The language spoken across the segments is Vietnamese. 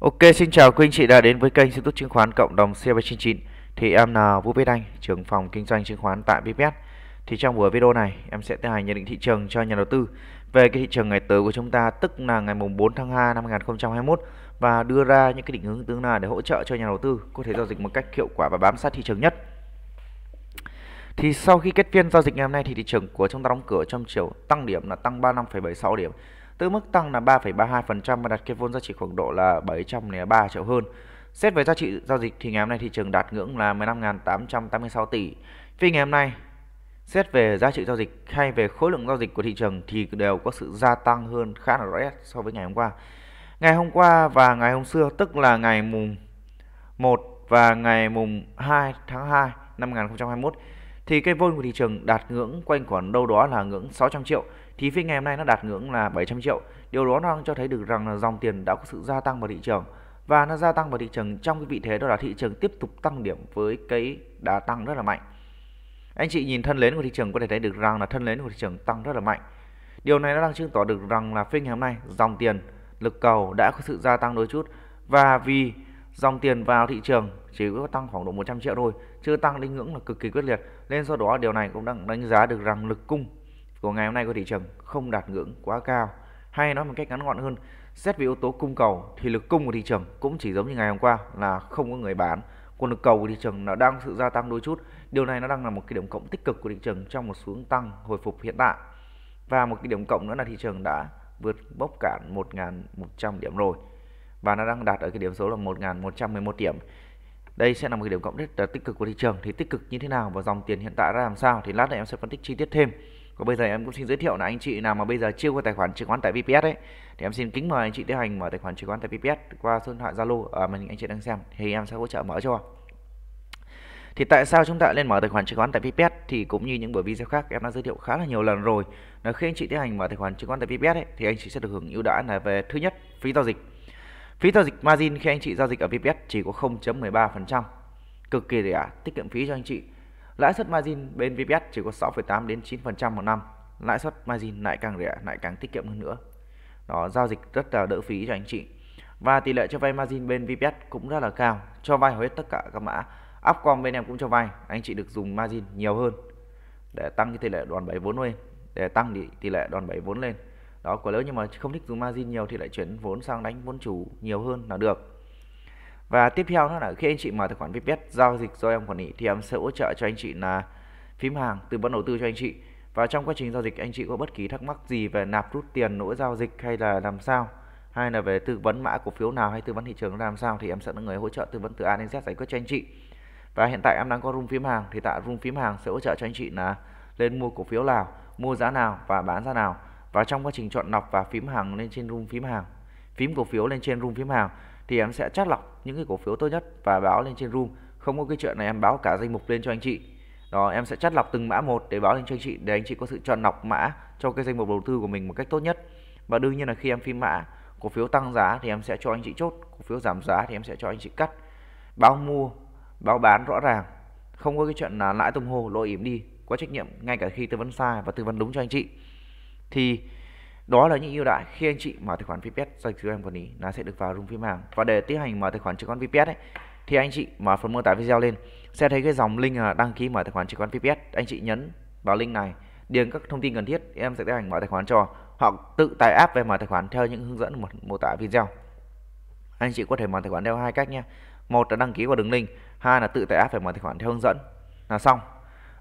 Ok, xin chào quý anh chị đã đến với kênh YouTube chứng khoán cộng đồng CB99 Thì em là Vũ Viết Anh, trưởng phòng kinh doanh chứng khoán tại VPS Thì trong buổi video này em sẽ tiến hành nhận định thị trường cho nhà đầu tư Về cái thị trường ngày tới của chúng ta tức là ngày mùng 4 tháng 2 năm 2021 Và đưa ra những cái định hướng tương lai để hỗ trợ cho nhà đầu tư có thể giao dịch một cách hiệu quả và bám sát thị trường nhất thì sau khi kết phiên giao dịch ngày hôm nay thì thị trường của chúng ta đóng cửa trong chiều tăng điểm là tăng 35,76 điểm từ mức tăng là 3,32% và đặt cái vốn giá trị khoảng độ là 703 triệu hơn. Xét về giá trị giao dịch thì ngày hôm nay thị trường đạt ngưỡng là 15.886 tỷ. Vì ngày hôm nay, xét về giá trị giao dịch hay về khối lượng giao dịch của thị trường thì đều có sự gia tăng hơn khá là rõ nét so với ngày hôm qua. Ngày hôm qua và ngày hôm xưa tức là ngày mùng 1 và ngày mùng 2 tháng 2 năm 2021 thì cái vôn của thị trường đạt ngưỡng quanh khoảng đâu đó là ngưỡng 600 triệu thì phiên ngày hôm nay nó đạt ngưỡng là 700 triệu. Điều đó nó đang cho thấy được rằng là dòng tiền đã có sự gia tăng vào thị trường và nó gia tăng vào thị trường trong cái vị thế đó là thị trường tiếp tục tăng điểm với cái đà tăng rất là mạnh. Anh chị nhìn thân lớn của thị trường có thể thấy được rằng là thân lớn của thị trường tăng rất là mạnh. Điều này nó đang chứng tỏ được rằng là phiên ngày hôm nay dòng tiền lực cầu đã có sự gia tăng đôi chút và vì dòng tiền vào thị trường chỉ có tăng khoảng độ 100 triệu thôi, chưa tăng lên ngưỡng là cực kỳ quyết liệt. Nên do đó điều này cũng đang đánh giá được rằng lực cung của ngày hôm nay của thị trường không đạt ngưỡng quá cao. Hay nói một cách ngắn gọn hơn, xét về yếu tố cung cầu thì lực cung của thị trường cũng chỉ giống như ngày hôm qua là không có người bán còn lực cầu của thị trường nó đang sự gia tăng đôi chút điều này nó đang là một cái điểm cộng tích cực của thị trường trong một xuống tăng hồi phục hiện tại và một cái điểm cộng nữa là thị trường đã vượt bốc cản 1.100 điểm rồi và nó đang đạt ở cái điểm số là 1.111 điểm đây sẽ là một cái điểm cộng rất là tích cực của thị trường thì tích cực như thế nào và dòng tiền hiện tại ra làm sao thì lát nữa em sẽ phân tích chi tiết thêm còn bây giờ em cũng xin giới thiệu là anh chị nào mà bây giờ chưa có tài khoản chứng khoán tại VPS ấy thì em xin kính mời anh chị tiến hành mở tài khoản chứng khoán tại VPS qua số điện thoại Zalo ở à, mình anh chị đang xem thì em sẽ hỗ trợ mở cho. Thì tại sao chúng ta nên mở tài khoản chứng khoán tại VPS thì cũng như những buổi video khác em đã giới thiệu khá là nhiều lần rồi. Là khi anh chị tiến hành mở tài khoản chứng khoán tại VPS ấy, thì anh chị sẽ được hưởng ưu đãi là về thứ nhất phí giao dịch. Phí giao dịch margin khi anh chị giao dịch ở VPS chỉ có 0.13%, cực kỳ rẻ, tiết kiệm phí cho anh chị. Lãi suất margin bên VPS chỉ có 6,8 đến 9% một năm. Lãi suất margin lại càng rẻ, lại càng tiết kiệm hơn nữa. Đó, giao dịch rất là đỡ phí cho anh chị. Và tỷ lệ cho vay margin bên VPS cũng rất là cao, cho vay hết tất cả các mã. Upcom bên em cũng cho vay, anh chị được dùng margin nhiều hơn để tăng cái tỷ lệ đòn bẩy vốn lên, để tăng tỷ, lệ đòn bẩy vốn lên. Đó, của lớn nhưng mà không thích dùng margin nhiều thì lại chuyển vốn sang đánh vốn chủ nhiều hơn là được và tiếp theo nữa là khi anh chị mở tài khoản Vietjet giao dịch do em quản lý thì em sẽ hỗ trợ cho anh chị là phím hàng tư vấn đầu tư cho anh chị và trong quá trình giao dịch anh chị có bất kỳ thắc mắc gì về nạp rút tiền lỗi giao dịch hay là làm sao hay là về tư vấn mã cổ phiếu nào hay tư vấn thị trường làm sao thì em sẽ là người hỗ trợ tư vấn từ A đến Z giải quyết cho anh chị và hiện tại em đang có room phím hàng thì tại room phím hàng sẽ hỗ trợ cho anh chị là lên mua cổ phiếu nào mua giá nào và bán ra nào và trong quá trình chọn lọc và phím hàng lên trên room phím hàng phím cổ phiếu lên trên room phím hàng thì em sẽ chắt lọc những cái cổ phiếu tốt nhất và báo lên trên room không có cái chuyện này em báo cả danh mục lên cho anh chị đó em sẽ chắt lọc từng mã một để báo lên cho anh chị để anh chị có sự chọn lọc mã cho cái danh mục đầu tư của mình một cách tốt nhất và đương nhiên là khi em phim mã cổ phiếu tăng giá thì em sẽ cho anh chị chốt cổ phiếu giảm giá thì em sẽ cho anh chị cắt báo mua báo bán rõ ràng không có cái chuyện là lãi tung hô lỗ ỉm đi có trách nhiệm ngay cả khi tư vấn sai và tư vấn đúng cho anh chị thì đó là những ưu đãi khi anh chị mở tài khoản VPS dành cho em quản lý nó sẽ được vào room phim hàng. Và để tiến hành mở tài khoản chứng khoán VPS ấy, thì anh chị mở phần mô tả video lên sẽ thấy cái dòng link à, đăng ký mở tài khoản chứng khoán VPS. Anh chị nhấn vào link này, điền các thông tin cần thiết, em sẽ tiến hành mở tài khoản cho họ tự tải app về mở tài khoản theo những hướng dẫn một mô tả video. Anh chị có thể mở tài khoản theo hai cách nhé, Một là đăng ký qua đường link, hai là tự tải app về mở tài khoản theo hướng dẫn. Là xong.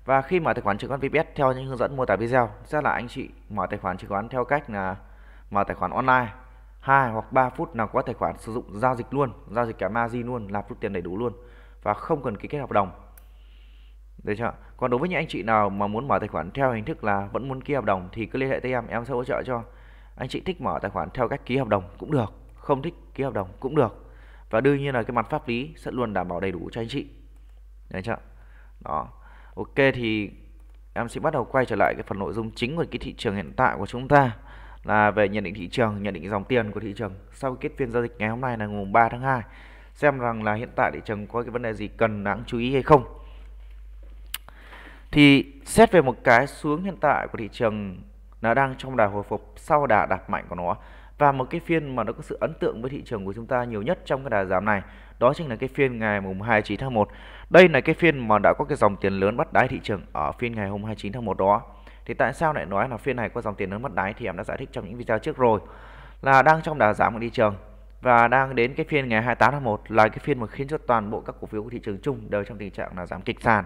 Và khi mở tài khoản chứng khoán VPS theo những hướng dẫn mô tả video, sẽ là anh chị mở tài khoản chứng khoán theo cách là mở tài khoản online 2 hoặc 3 phút là có tài khoản sử dụng giao dịch luôn, giao dịch cả margin luôn, làm rút tiền đầy đủ luôn và không cần ký kết hợp đồng. Được chưa? Còn đối với những anh chị nào mà muốn mở tài khoản theo hình thức là vẫn muốn ký hợp đồng thì cứ liên hệ tới em, em sẽ hỗ trợ cho. Anh chị thích mở tài khoản theo cách ký hợp đồng cũng được, không thích ký hợp đồng cũng được. Và đương nhiên là cái mặt pháp lý sẽ luôn đảm bảo đầy đủ cho anh chị. được chưa? Đó. Ok thì em sẽ bắt đầu quay trở lại cái phần nội dung chính của cái thị trường hiện tại của chúng ta là về nhận định thị trường, nhận định dòng tiền của thị trường sau kết phiên giao dịch ngày hôm nay là ngày 3 tháng 2 xem rằng là hiện tại thị trường có cái vấn đề gì cần đáng chú ý hay không. Thì xét về một cái xuống hiện tại của thị trường nó đang trong đà hồi phục sau đà đạp mạnh của nó và một cái phiên mà nó có sự ấn tượng với thị trường của chúng ta nhiều nhất trong cái đà giảm này đó chính là cái phiên ngày mùng 29 tháng 1. Đây là cái phiên mà đã có cái dòng tiền lớn bắt đáy thị trường ở phiên ngày hôm 29 tháng 1 đó. Thì tại sao lại nói là phiên này có dòng tiền lớn bắt đáy thì em đã giải thích trong những video trước rồi. Là đang trong đà giảm của thị trường và đang đến cái phiên ngày 28 tháng 1 là cái phiên mà khiến cho toàn bộ các cổ phiếu của thị trường chung đều trong tình trạng là giảm kịch sàn.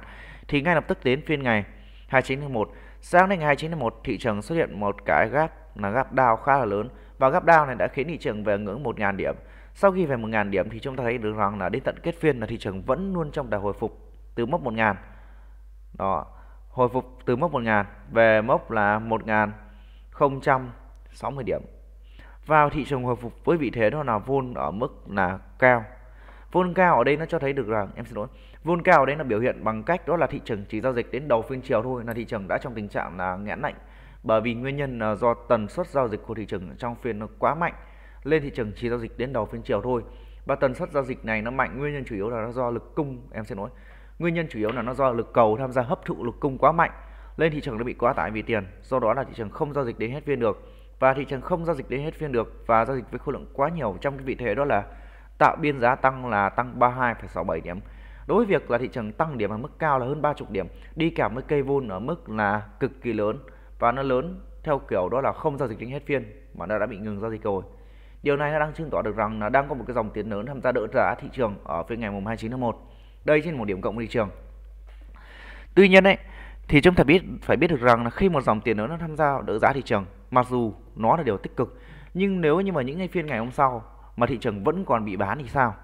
Thì ngay lập tức đến phiên ngày 29 tháng 1, sáng đến ngày 29 tháng 1 thị trường xuất hiện một cái gap là gap down khá là lớn và gap down này đã khiến thị trường về ngưỡng 1.000 điểm sau khi về 1.000 điểm thì chúng ta thấy được rằng là đến tận kết phiên là thị trường vẫn luôn trong đà hồi phục từ mốc 1.000. Đó, hồi phục từ mốc 1.000 về mốc là 1.060 điểm. Vào thị trường hồi phục với vị thế đó là vun ở mức là cao. vun cao ở đây nó cho thấy được rằng em xin lỗi. vun cao ở đây là biểu hiện bằng cách đó là thị trường chỉ giao dịch đến đầu phiên chiều thôi là thị trường đã trong tình trạng là nghẽn lạnh bởi vì nguyên nhân là do tần suất giao dịch của thị trường trong phiên nó quá mạnh lên thị trường chỉ giao dịch đến đầu phiên chiều thôi và tần suất giao dịch này nó mạnh nguyên nhân chủ yếu là nó do lực cung em sẽ nói nguyên nhân chủ yếu là nó do lực cầu tham gia hấp thụ lực cung quá mạnh lên thị trường nó bị quá tải vì tiền do đó là thị trường không giao dịch đến hết phiên được và thị trường không giao dịch đến hết phiên được và giao dịch với khối lượng quá nhiều trong cái vị thế đó là tạo biên giá tăng là tăng 32,67 điểm đối với việc là thị trường tăng điểm ở mức cao là hơn 30 điểm đi kèm với cây vôn ở mức là cực kỳ lớn và nó lớn theo kiểu đó là không giao dịch đến hết phiên mà nó đã bị ngừng giao dịch rồi Điều này nó đang chứng tỏ được rằng nó đang có một cái dòng tiền lớn tham gia đỡ giá thị trường ở phiên ngày mùng 29 tháng 1. Đây trên một điểm cộng thị trường. Tuy nhiên ấy thì chúng ta biết phải biết được rằng là khi một dòng tiền lớn nó tham gia đỡ giá thị trường, mặc dù nó là điều tích cực, nhưng nếu như mà những ngày phiên ngày hôm sau mà thị trường vẫn còn bị bán thì sao?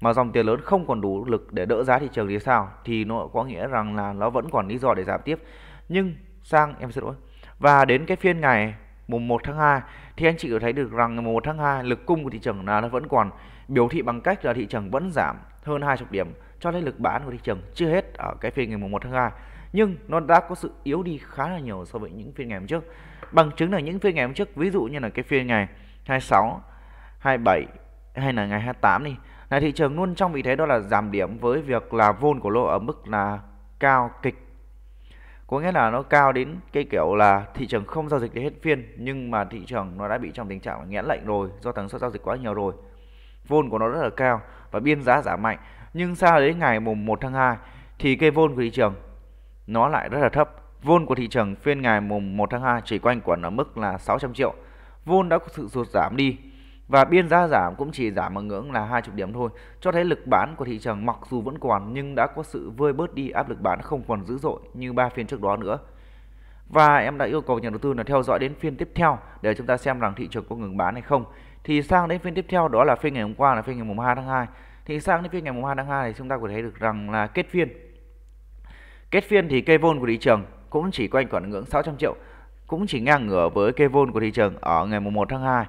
Mà dòng tiền lớn không còn đủ lực để đỡ giá thị trường thì sao? Thì nó có nghĩa rằng là nó vẫn còn lý do để giảm tiếp. Nhưng sang em xin lỗi. Và đến cái phiên ngày mùng 1 tháng 2 thì anh chị có thấy được rằng mùng 1 tháng 2 lực cung của thị trường là nó vẫn còn biểu thị bằng cách là thị trường vẫn giảm hơn 20 điểm cho thấy lực bán của thị trường chưa hết ở cái phiên ngày mùng 1 tháng 2 nhưng nó đã có sự yếu đi khá là nhiều so với những phiên ngày hôm trước bằng chứng là những phiên ngày hôm trước ví dụ như là cái phiên ngày 26 27 hay là ngày 28 đi là thị trường luôn trong vị thế đó là giảm điểm với việc là vôn của lô ở mức là cao kịch có nghĩa là nó cao đến cái kiểu là thị trường không giao dịch đến hết phiên nhưng mà thị trường nó đã bị trong tình trạng nghẽn lệnh rồi do tần suất giao dịch quá nhiều rồi vôn của nó rất là cao và biên giá giảm mạnh nhưng sao đến ngày mùng 1 tháng 2 thì cái vôn của thị trường nó lại rất là thấp vôn của thị trường phiên ngày mùng 1 tháng 2 chỉ quanh quẩn ở mức là 600 triệu vôn đã có sự sụt giảm đi và biên giá giảm cũng chỉ giảm ở ngưỡng là 20 điểm thôi, cho thấy lực bán của thị trường mặc dù vẫn còn nhưng đã có sự vơi bớt đi áp lực bán không còn dữ dội như ba phiên trước đó nữa. Và em đã yêu cầu nhà đầu tư là theo dõi đến phiên tiếp theo để chúng ta xem rằng thị trường có ngừng bán hay không. Thì sang đến phiên tiếp theo đó là phiên ngày hôm qua là phiên ngày mùng 2 tháng 2. Thì sang đến phiên ngày mùng 2 tháng 2 thì chúng ta có thể thấy được rằng là kết phiên. Kết phiên thì cây vôn của thị trường cũng chỉ quanh khoảng ngưỡng 600 triệu, cũng chỉ ngang ngửa với cây vôn của thị trường ở ngày mùng 1 tháng 2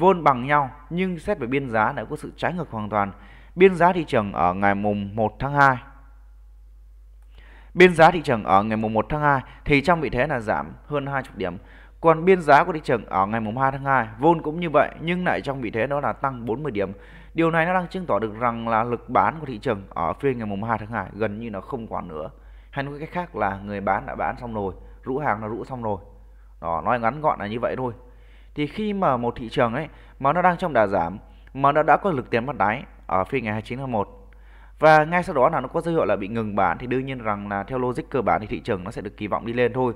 vôn bằng nhau nhưng xét về biên giá đã có sự trái ngược hoàn toàn. Biên giá thị trường ở ngày mùng 1 tháng 2 Biên giá thị trường ở ngày mùng 1 tháng 2 thì trong vị thế là giảm hơn 20 điểm. Còn biên giá của thị trường ở ngày mùng 2 tháng 2 vôn cũng như vậy nhưng lại trong vị thế đó là tăng 40 điểm. Điều này nó đang chứng tỏ được rằng là lực bán của thị trường ở phiên ngày mùng 2 tháng 2 gần như là không còn nữa. Hay nói cách khác là người bán đã bán xong rồi, rũ hàng là rũ xong rồi. Đó, nói ngắn gọn là như vậy thôi thì khi mà một thị trường ấy mà nó đang trong đà giảm mà nó đã có lực tiền bắt đáy ở phiên ngày 29 tháng 1 và ngay sau đó là nó có dấu hiệu là bị ngừng bán thì đương nhiên rằng là theo logic cơ bản thì thị trường nó sẽ được kỳ vọng đi lên thôi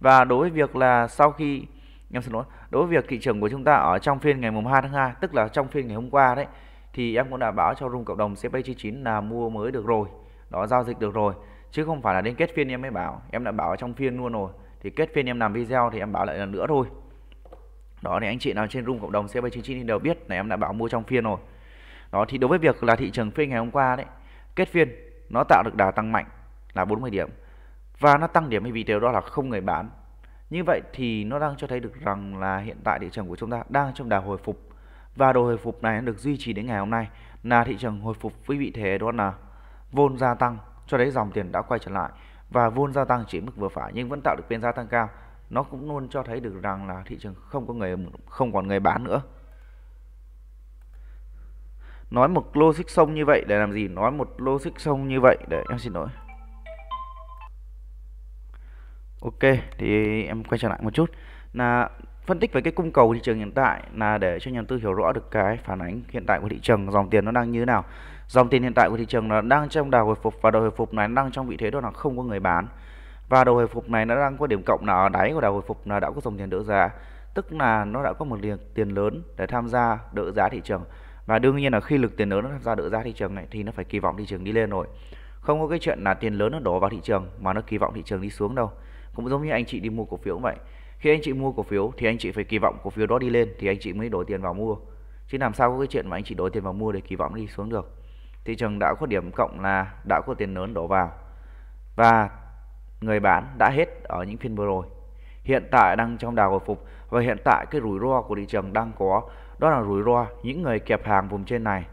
và đối với việc là sau khi em xin lỗi đối với việc thị trường của chúng ta ở trong phiên ngày mùng 2 tháng 2 tức là trong phiên ngày hôm qua đấy thì em cũng đã báo cho rung cộng đồng CP99 là mua mới được rồi đó giao dịch được rồi chứ không phải là đến kết phiên em mới bảo em đã bảo ở trong phiên luôn rồi thì kết phiên em làm video thì em bảo lại lần nữa thôi đó thì anh chị nào trên room cộng đồng CB99 đều biết là em đã bảo mua trong phiên rồi đó thì đối với việc là thị trường phiên ngày hôm qua đấy kết phiên nó tạo được đà tăng mạnh là 40 điểm và nó tăng điểm vì điều đó là không người bán như vậy thì nó đang cho thấy được rằng là hiện tại thị trường của chúng ta đang trong đà hồi phục và đồ hồi phục này được duy trì đến ngày hôm nay là thị trường hồi phục với vị thế đó là vôn gia tăng cho đấy dòng tiền đã quay trở lại và vôn gia tăng chỉ mức vừa phải nhưng vẫn tạo được biên gia tăng cao nó cũng luôn cho thấy được rằng là thị trường không có người không còn người bán nữa nói một logic sông như vậy để làm gì nói một logic sông như vậy để em xin lỗi ok thì em quay trở lại một chút là phân tích về cái cung cầu thị trường hiện tại là để cho nhà đầu tư hiểu rõ được cái phản ánh hiện tại của thị trường dòng tiền nó đang như thế nào dòng tiền hiện tại của thị trường nó đang trong đà hồi phục và đà hồi phục này đang trong vị thế đó là không có người bán và đầu hồi phục này nó đang có điểm cộng là ở đáy của đầu hồi phục là đã có dòng tiền đỡ giá tức là nó đã có một liền tiền lớn để tham gia đỡ giá thị trường và đương nhiên là khi lực tiền lớn nó tham gia đỡ giá thị trường này thì nó phải kỳ vọng thị trường đi lên rồi không có cái chuyện là tiền lớn nó đổ vào thị trường mà nó kỳ vọng thị trường đi xuống đâu cũng giống như anh chị đi mua cổ phiếu vậy khi anh chị mua cổ phiếu thì anh chị phải kỳ vọng cổ phiếu đó đi lên thì anh chị mới đổi tiền vào mua chứ làm sao có cái chuyện mà anh chị đổi tiền vào mua để kỳ vọng đi xuống được thị trường đã có điểm cộng là đã có tiền lớn đổ vào và người bán đã hết ở những phiên vừa rồi. Hiện tại đang trong đà hồi phục và hiện tại cái rủi ro của thị trường đang có đó là rủi ro những người kẹp hàng vùng trên này.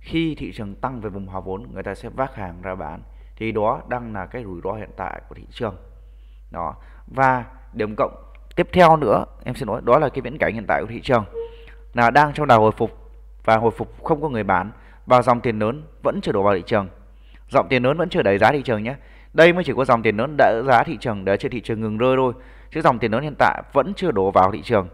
Khi thị trường tăng về vùng hòa vốn người ta sẽ vác hàng ra bán thì đó đang là cái rủi ro hiện tại của thị trường. Đó. Và điểm cộng tiếp theo nữa em sẽ nói đó là cái viễn cảnh hiện tại của thị trường là đang trong đà hồi phục và hồi phục không có người bán và dòng tiền lớn vẫn chưa đổ vào thị trường dòng tiền lớn vẫn chưa đẩy giá thị trường nhé đây mới chỉ có dòng tiền lớn đỡ giá thị trường để cho thị trường ngừng rơi thôi. Chứ dòng tiền lớn hiện tại vẫn chưa đổ vào thị trường.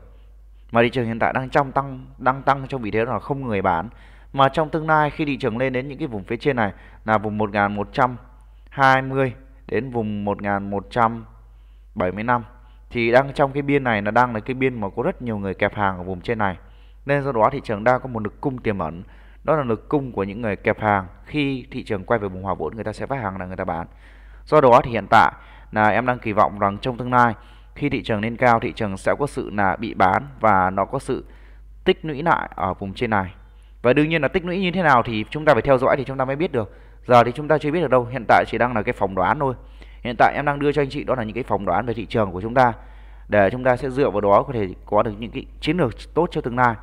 Mà thị trường hiện tại đang trong tăng đang tăng trong vị thế là không người bán. Mà trong tương lai khi thị trường lên đến những cái vùng phía trên này là vùng 1120 đến vùng 1175 thì đang trong cái biên này là đang là cái biên mà có rất nhiều người kẹp hàng ở vùng trên này. Nên do đó thị trường đang có một lực cung tiềm ẩn đó là lực cung của những người kẹp hàng khi thị trường quay về vùng hòa vốn người ta sẽ phát hàng là người ta bán Do đó thì hiện tại là em đang kỳ vọng rằng trong tương lai khi thị trường lên cao thị trường sẽ có sự là bị bán và nó có sự tích lũy lại ở vùng trên này. Và đương nhiên là tích lũy như thế nào thì chúng ta phải theo dõi thì chúng ta mới biết được. Giờ thì chúng ta chưa biết được đâu, hiện tại chỉ đang là cái phòng đoán thôi. Hiện tại em đang đưa cho anh chị đó là những cái phòng đoán về thị trường của chúng ta để chúng ta sẽ dựa vào đó có thể có được những cái chiến lược tốt cho tương lai.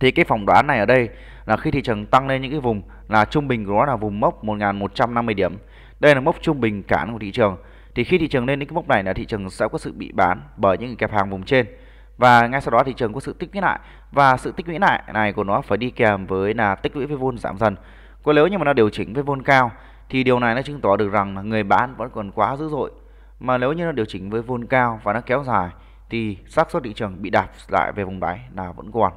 Thì cái phòng đoán này ở đây là khi thị trường tăng lên những cái vùng là trung bình của nó là vùng mốc 1150 điểm đây là mốc trung bình cản của thị trường. Thì khi thị trường lên đến cái mốc này là thị trường sẽ có sự bị bán bởi những kẹp hàng vùng trên và ngay sau đó thị trường có sự tích lũy lại và sự tích lũy lại này của nó phải đi kèm với là tích lũy với vốn giảm dần. Còn nếu như mà nó điều chỉnh với vốn cao thì điều này nó chứng tỏ được rằng người bán vẫn còn quá dữ dội. Mà nếu như nó điều chỉnh với vốn cao và nó kéo dài thì xác suất thị trường bị đạp lại về vùng đáy là vẫn còn.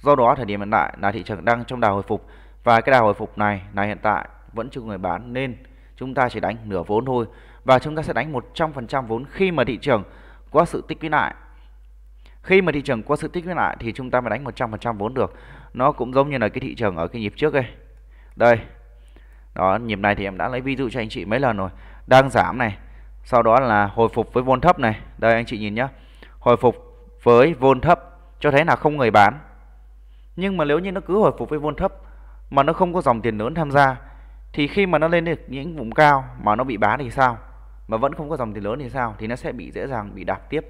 Do đó thời điểm hiện tại là thị trường đang trong đà hồi phục và cái đà hồi phục này là hiện tại vẫn chưa người bán nên chúng ta chỉ đánh nửa vốn thôi và chúng ta sẽ đánh 100% vốn khi mà thị trường có sự tích lũy lại. Khi mà thị trường có sự tích lũy lại thì chúng ta mới đánh 100% vốn được. Nó cũng giống như là cái thị trường ở cái nhịp trước đây. Đây. Đó, nhịp này thì em đã lấy ví dụ cho anh chị mấy lần rồi. Đang giảm này, sau đó là hồi phục với vốn thấp này. Đây anh chị nhìn nhá. Hồi phục với vốn thấp cho thấy là không người bán. Nhưng mà nếu như nó cứ hồi phục với vốn thấp mà nó không có dòng tiền lớn tham gia thì khi mà nó lên được những vùng cao mà nó bị bán thì sao mà vẫn không có dòng tiền lớn thì sao thì nó sẽ bị dễ dàng bị đạp tiếp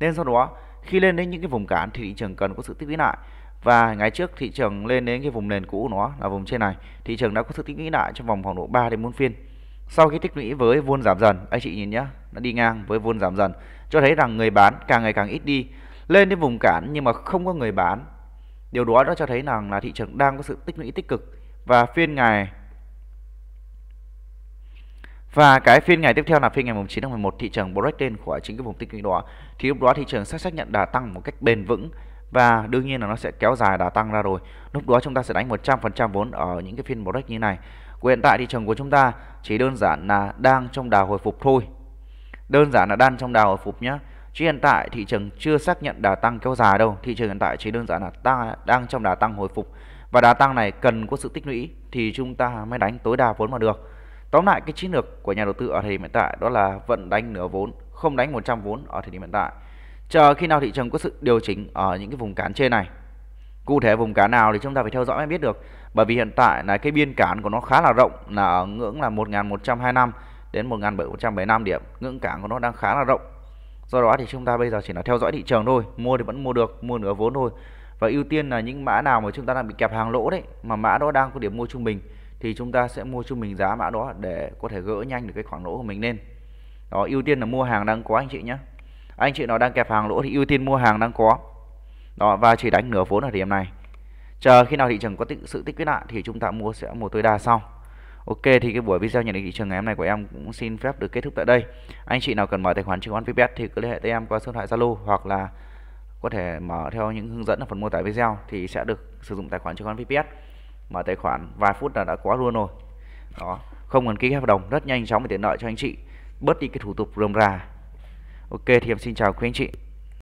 nên sau đó khi lên đến những cái vùng cản thì thị trường cần có sự tích lũy lại và ngày trước thị trường lên đến cái vùng nền cũ của nó là vùng trên này thị trường đã có sự tích lũy lại trong vòng khoảng độ 3 đến 4 phiên sau khi tích lũy với vuông giảm dần anh chị nhìn nhá nó đi ngang với vuông giảm dần cho thấy rằng người bán càng ngày càng ít đi lên đến vùng cản nhưng mà không có người bán điều đó đã cho thấy rằng là thị trường đang có sự tích lũy tích cực và phiên ngày và cái phiên ngày tiếp theo là phiên ngày mùng 9 tháng 11 thị trường break lên khỏi chính cái vùng tích lũy đó. Thì lúc đó thị trường sẽ xác nhận đà tăng một cách bền vững và đương nhiên là nó sẽ kéo dài đà tăng ra rồi. Lúc đó chúng ta sẽ đánh 100% vốn ở những cái phiên break như này. Của hiện tại thị trường của chúng ta chỉ đơn giản là đang trong đà hồi phục thôi. Đơn giản là đang trong đà hồi phục nhé. Chứ hiện tại thị trường chưa xác nhận đà tăng kéo dài đâu. Thị trường hiện tại chỉ đơn giản là ta đang trong đà tăng hồi phục và đà tăng này cần có sự tích lũy thì chúng ta mới đánh tối đa vốn mà được. Tóm lại cái chiến lược của nhà đầu tư ở thời điểm hiện tại đó là vẫn đánh nửa vốn, không đánh 100 vốn ở thời điểm hiện tại. Chờ khi nào thị trường có sự điều chỉnh ở những cái vùng cản trên này. Cụ thể vùng cản nào thì chúng ta phải theo dõi mới biết được. Bởi vì hiện tại là cái biên cản của nó khá là rộng là ở ngưỡng là 1125 đến 1775 điểm. Ngưỡng cản của nó đang khá là rộng. Do đó thì chúng ta bây giờ chỉ là theo dõi thị trường thôi, mua thì vẫn mua được, mua nửa vốn thôi. Và ưu tiên là những mã nào mà chúng ta đang bị kẹp hàng lỗ đấy mà mã đó đang có điểm mua trung bình thì chúng ta sẽ mua trung bình giá mã đó để có thể gỡ nhanh được cái khoảng lỗ của mình lên đó ưu tiên là mua hàng đang có anh chị nhé anh chị nào đang kẹp hàng lỗ thì ưu tiên mua hàng đang có đó và chỉ đánh nửa vốn ở điểm này chờ khi nào thị trường có sự tích quyết lại thì chúng ta mua sẽ mua tối đa sau Ok thì cái buổi video nhận định thị trường ngày hôm nay của em cũng xin phép được kết thúc tại đây. Anh chị nào cần mở tài khoản chứng khoán VPS thì cứ liên hệ tới em qua số điện thoại Zalo hoặc là có thể mở theo những hướng dẫn ở phần mô tả video thì sẽ được sử dụng tài khoản chứng khoán VPS mở tài khoản vài phút là đã có luôn rồi đó không cần ký hợp đồng rất nhanh chóng và tiện lợi cho anh chị bớt đi cái thủ tục rườm rà ok thì em xin chào quý anh chị